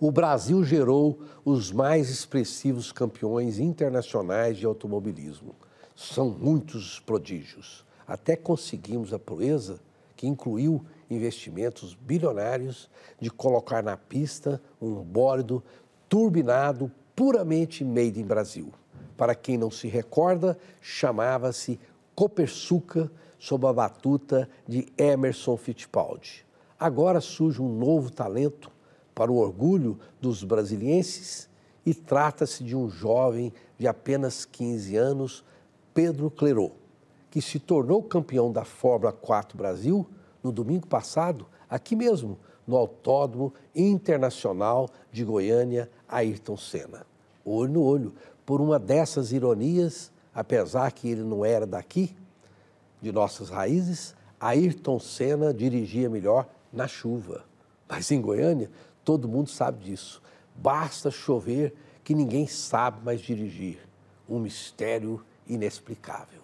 o Brasil gerou os mais expressivos campeões internacionais de automobilismo. São muitos os prodígios. Até conseguimos a proeza que incluiu investimentos bilionários de colocar na pista um bólido turbinado puramente made in Brasil. Para quem não se recorda, chamava-se Copersuca sob a batuta de Emerson Fittipaldi. Agora surge um novo talento para o orgulho dos brasilienses e trata-se de um jovem de apenas 15 anos, Pedro Clerô, que se tornou campeão da Fórmula 4 Brasil no domingo passado, aqui mesmo, no Autódromo Internacional de Goiânia, Ayrton Senna. Olho no olho, por uma dessas ironias, apesar que ele não era daqui, de nossas raízes, Ayrton Senna dirigia melhor na chuva. Mas em Goiânia, todo mundo sabe disso. Basta chover que ninguém sabe mais dirigir. Um mistério inexplicável.